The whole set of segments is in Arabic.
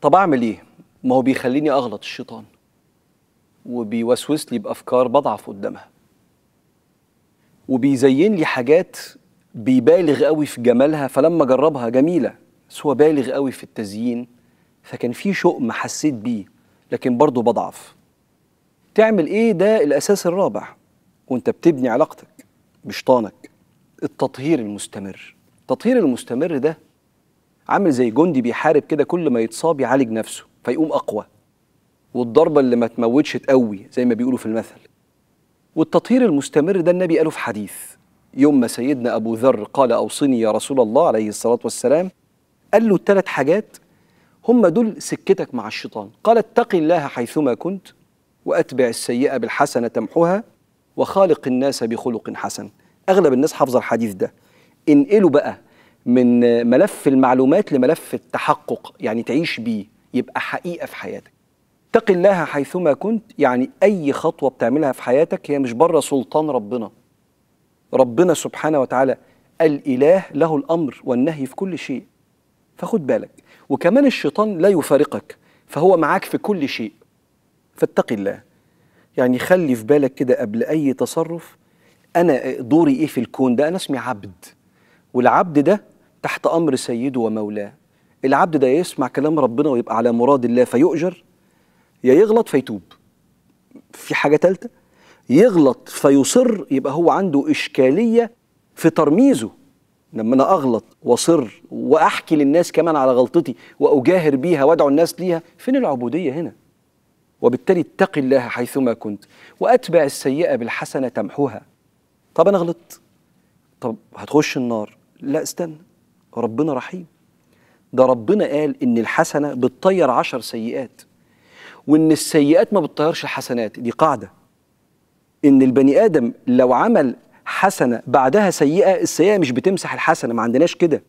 طب اعمل ايه ما هو بيخليني اغلط الشيطان وبيوسوس لي بافكار بضعف قدامها وبيزين لي حاجات بيبالغ قوي في جمالها فلما جربها جميله بس هو بالغ قوي في التزيين فكان في شؤم حسيت بيه لكن برضه بضعف تعمل ايه ده الاساس الرابع وانت بتبني علاقتك بشيطانك التطهير المستمر التطهير المستمر ده عامل زي جندي بيحارب كده كل ما يتصاب يعالج نفسه فيقوم اقوى والضربه اللي ما تموتش تقوي زي ما بيقولوا في المثل والتطهير المستمر ده النبي قاله في حديث يوم ما سيدنا ابو ذر قال اوصني يا رسول الله عليه الصلاه والسلام قال له الثلاث حاجات هم دول سكتك مع الشيطان قال اتق الله حيثما كنت واتبع السيئه بالحسنه تمحها وخالق الناس بخلق حسن اغلب الناس حافظه الحديث ده انقله بقى من ملف المعلومات لملف التحقق يعني تعيش بيه يبقى حقيقة في حياتك اتق الله حيثما كنت يعني أي خطوة بتعملها في حياتك هي مش بره سلطان ربنا ربنا سبحانه وتعالى الإله له الأمر والنهي في كل شيء فخد بالك وكمان الشيطان لا يفارقك فهو معاك في كل شيء فاتق الله يعني خلي في بالك كده قبل أي تصرف أنا دوري إيه في الكون ده أنا اسمي عبد والعبد ده تحت امر سيده ومولاه العبد ده يسمع كلام ربنا ويبقى على مراد الله فيؤجر يا يغلط فيتوب في حاجه ثالثه يغلط فيصر يبقى هو عنده اشكاليه في ترميزه لما انا اغلط واصر واحكي للناس كمان على غلطتي واجاهر بيها وادعو الناس ليها فين العبوديه هنا وبالتالي اتق الله حيثما كنت واتبع السيئه بالحسنه تمحوها طب انا غلطت طب هتخش النار لا استنى ربنا رحيم ده ربنا قال ان الحسنه بتطير عشر سيئات وان السيئات ما بتطيرش الحسنات دي قاعده ان البني ادم لو عمل حسنه بعدها سيئه السيئه مش بتمسح الحسنه ما عندناش كده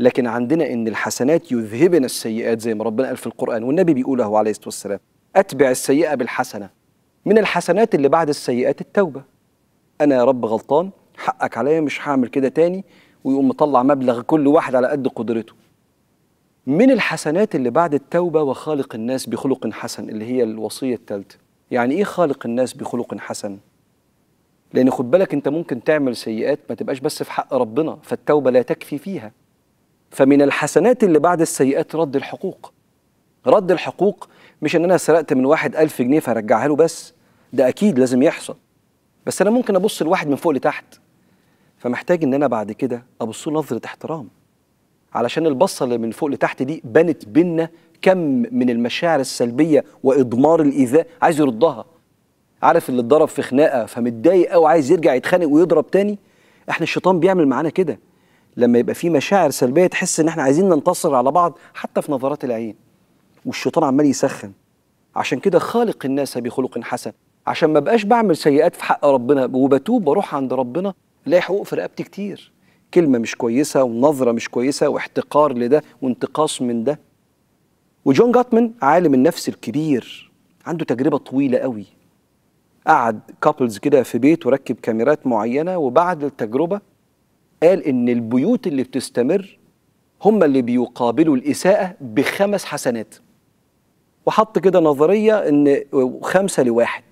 لكن عندنا ان الحسنات يذهبن السيئات زي ما ربنا قال في القران والنبي بيقوله عليه الصلاه والسلام اتبع السيئه بالحسنه من الحسنات اللي بعد السيئات التوبه انا يا رب غلطان حقك عليا مش هعمل كده تاني ويقوم مطلع مبلغ كل واحد على قد قدرته من الحسنات اللي بعد التوبة وخالق الناس بخلق حسن اللي هي الوصية الثالثة يعني إيه خالق الناس بخلق حسن؟ لأن خد بالك أنت ممكن تعمل سيئات ما تبقاش بس في حق ربنا فالتوبة لا تكفي فيها فمن الحسنات اللي بعد السيئات رد الحقوق رد الحقوق مش ان انا سرقت من واحد ألف جنيه فرجعها له بس ده اكيد لازم يحصل بس انا ممكن ابص لواحد من فوق لتحت فمحتاج ان انا بعد كده ابص له نظره احترام علشان البصه اللي من فوق لتحت دي بنت بينا كم من المشاعر السلبيه واضمار الايذاء عايز يردها عارف اللي اتضرب في خناقه فمتضايق قوي عايز يرجع يتخانق ويضرب تاني احنا الشيطان بيعمل معانا كده لما يبقى في مشاعر سلبيه تحس ان احنا عايزين ننتصر على بعض حتى في نظرات العين والشيطان عمال يسخن عشان كده خالق الناس بخلق حسن عشان ما بقاش بعمل سيئات في حق ربنا وبتوب واروح عند ربنا لاقي حقوق في رقبتي كتير كلمه مش كويسه ونظره مش كويسه واحتقار لده وانتقاص من ده وجون جاتمان عالم النفس الكبير عنده تجربه طويله قوي قعد كابلز كده في بيت وركب كاميرات معينه وبعد التجربه قال ان البيوت اللي بتستمر هم اللي بيقابلوا الاساءه بخمس حسنات وحط كده نظريه ان خمسه لواحد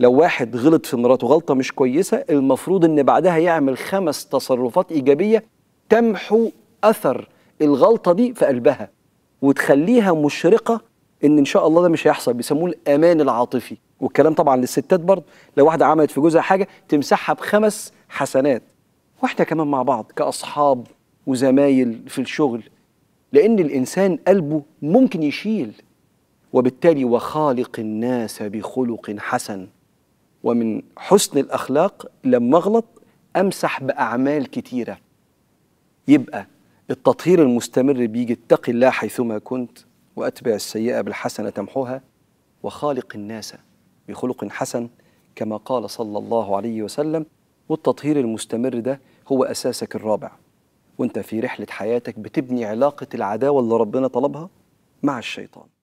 لو واحد غلط في مراته غلطه مش كويسه المفروض ان بعدها يعمل خمس تصرفات ايجابيه تمحو اثر الغلطه دي في قلبها وتخليها مشرقه ان ان شاء الله ده مش هيحصل بيسموه الامان العاطفي والكلام طبعا للستات برضه لو واحده عملت في جوزها حاجه تمسحها بخمس حسنات واحنا كمان مع بعض كاصحاب وزمايل في الشغل لان الانسان قلبه ممكن يشيل وبالتالي وخالق الناس بخلق حسن ومن حسن الأخلاق لما أغلط أمسح بأعمال كتيرة يبقى التطهير المستمر بيجي اتق الله حيثما كنت وأتبع السيئة بالحسنة تمحوها وخالق الناس بخلق حسن كما قال صلى الله عليه وسلم والتطهير المستمر ده هو أساسك الرابع وانت في رحلة حياتك بتبني علاقة العداوة اللي ربنا طلبها مع الشيطان